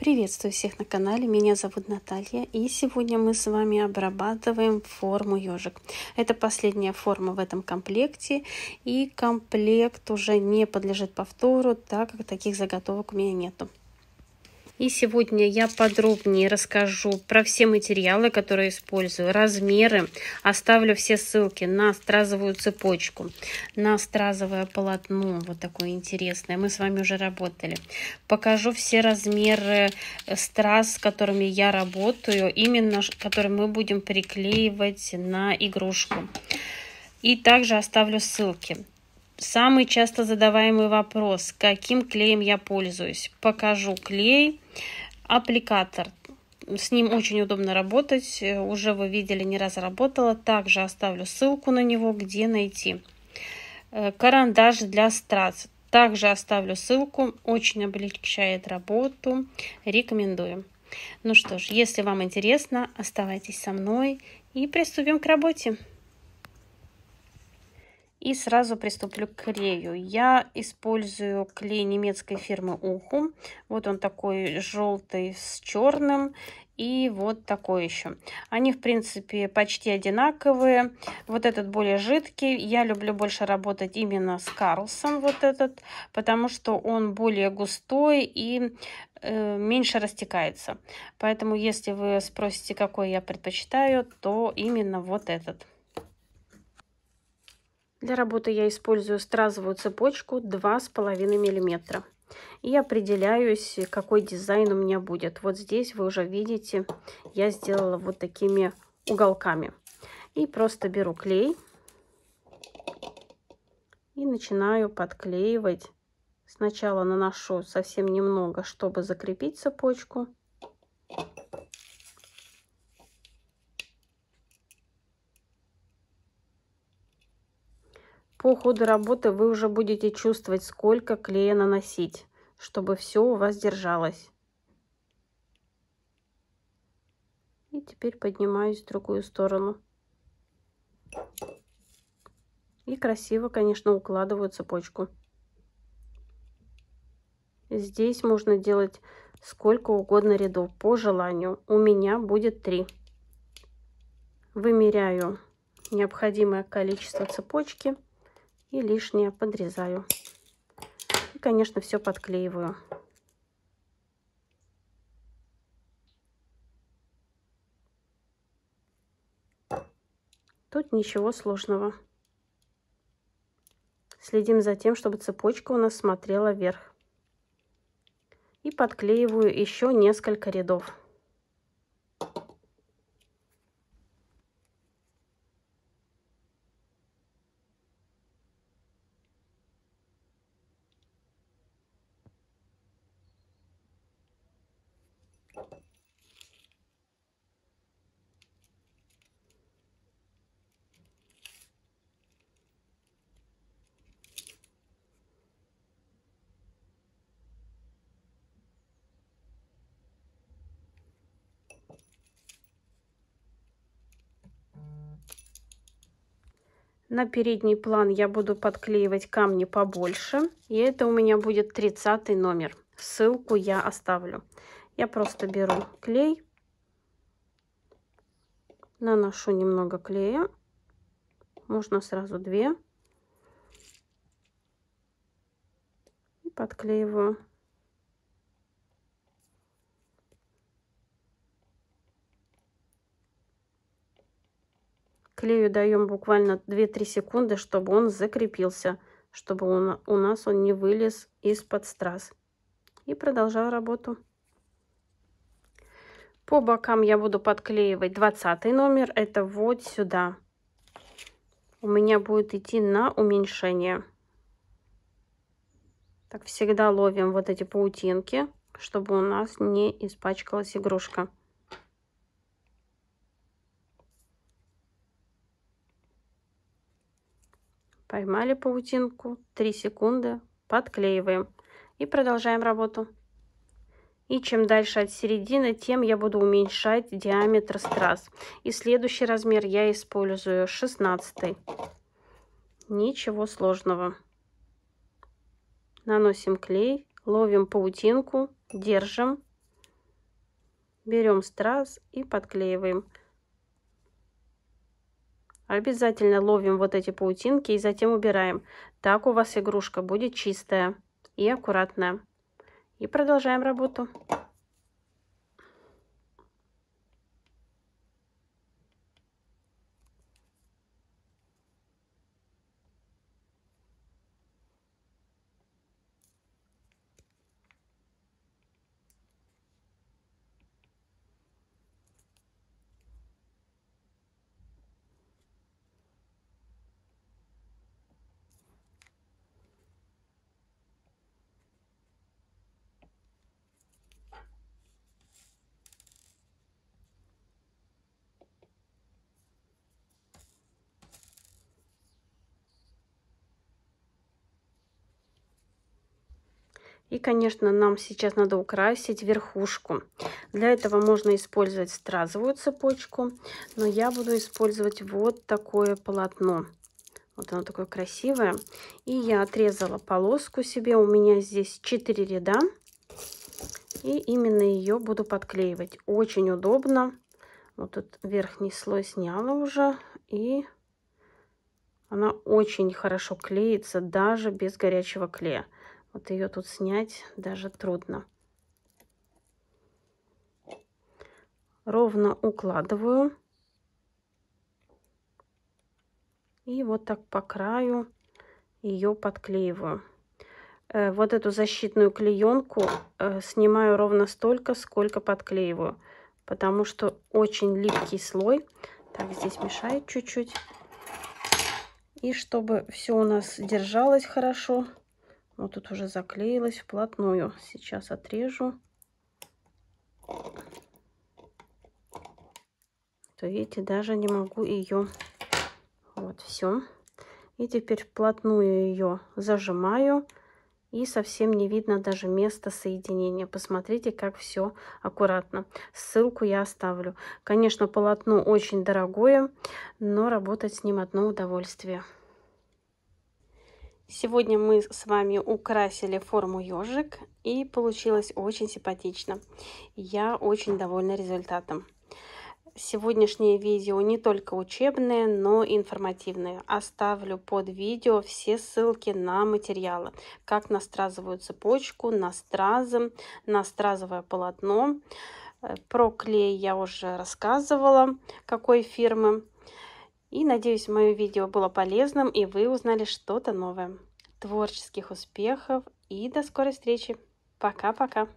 Приветствую всех на канале, меня зовут Наталья, и сегодня мы с вами обрабатываем форму ежик. Это последняя форма в этом комплекте, и комплект уже не подлежит повтору, так как таких заготовок у меня нету. И сегодня я подробнее расскажу про все материалы, которые использую, размеры. Оставлю все ссылки на стразовую цепочку, на стразовое полотно, вот такое интересное. Мы с вами уже работали. Покажу все размеры э, страз, с которыми я работаю, именно которые мы будем приклеивать на игрушку. И также оставлю ссылки. Самый часто задаваемый вопрос. Каким клеем я пользуюсь? Покажу клей. Аппликатор. С ним очень удобно работать. Э, уже вы видели, не раз работала. Также оставлю ссылку на него, где найти. Э, карандаш для страц. Также оставлю ссылку. Очень облегчает работу. Рекомендую. Ну что ж, если вам интересно, оставайтесь со мной и приступим к работе. И сразу приступлю к клею. Я использую клей немецкой фирмы Ухум. Вот он такой желтый с черным. И вот такой еще. Они, в принципе, почти одинаковые. Вот этот более жидкий. Я люблю больше работать именно с Карлсом, вот этот. Потому что он более густой и э, меньше растекается. Поэтому, если вы спросите, какой я предпочитаю, то именно вот этот. Для работы я использую стразовую цепочку 2,5 мм. И определяюсь, какой дизайн у меня будет. Вот здесь вы уже видите, я сделала вот такими уголками. И просто беру клей и начинаю подклеивать. Сначала наношу совсем немного, чтобы закрепить цепочку. По ходу работы вы уже будете чувствовать, сколько клея наносить, чтобы все у вас держалось. И теперь поднимаюсь в другую сторону. И красиво, конечно, укладываю цепочку. Здесь можно делать сколько угодно рядов по желанию. У меня будет три. Вымеряю необходимое количество цепочки. И лишнее подрезаю. И, конечно, все подклеиваю. Тут ничего сложного. Следим за тем, чтобы цепочка у нас смотрела вверх. И подклеиваю еще несколько рядов. На передний план я буду подклеивать камни побольше. И это у меня будет 30 номер. Ссылку я оставлю. Я просто беру клей, наношу немного клея. Можно сразу две. И подклеиваю. Клею даем буквально 2-3 секунды, чтобы он закрепился, чтобы он, у нас он не вылез из-под страз. И продолжаю работу. По бокам я буду подклеивать 20 номер, это вот сюда. У меня будет идти на уменьшение. Так всегда ловим вот эти паутинки, чтобы у нас не испачкалась игрушка. Поймали паутинку, 3 секунды, подклеиваем и продолжаем работу. И чем дальше от середины, тем я буду уменьшать диаметр страз. И следующий размер я использую 16. Ничего сложного. Наносим клей, ловим паутинку, держим, берем страз и подклеиваем. Обязательно ловим вот эти паутинки и затем убираем. Так у вас игрушка будет чистая и аккуратная. И продолжаем работу. И, конечно, нам сейчас надо украсить верхушку. Для этого можно использовать стразовую цепочку, но я буду использовать вот такое полотно. Вот оно такое красивое. И я отрезала полоску себе. У меня здесь 4 ряда. И именно ее буду подклеивать. Очень удобно. Вот тут верхний слой сняла уже. И она очень хорошо клеится даже без горячего клея. Вот ее тут снять даже трудно. Ровно укладываю. И вот так по краю ее подклеиваю. Э, вот эту защитную клеенку э, снимаю ровно столько, сколько подклеиваю. Потому что очень липкий слой. Так, здесь мешает чуть-чуть. И чтобы все у нас держалось хорошо, вот тут уже заклеилась вплотную. Сейчас отрежу. То видите, даже не могу ее. Вот, все. И теперь вплотную ее зажимаю. И совсем не видно даже места соединения. Посмотрите, как все аккуратно. Ссылку я оставлю. Конечно, полотно очень дорогое, но работать с ним одно удовольствие. Сегодня мы с вами украсили форму ежик и получилось очень симпатично. Я очень довольна результатом. Сегодняшнее видео не только учебное, но и информативное. Оставлю под видео все ссылки на материалы, как на стразовую цепочку, на стразы, на стразовое полотно. Э, про клей я уже рассказывала, какой фирмы. И надеюсь, мое видео было полезным и вы узнали что-то новое. Творческих успехов и до скорой встречи. Пока-пока.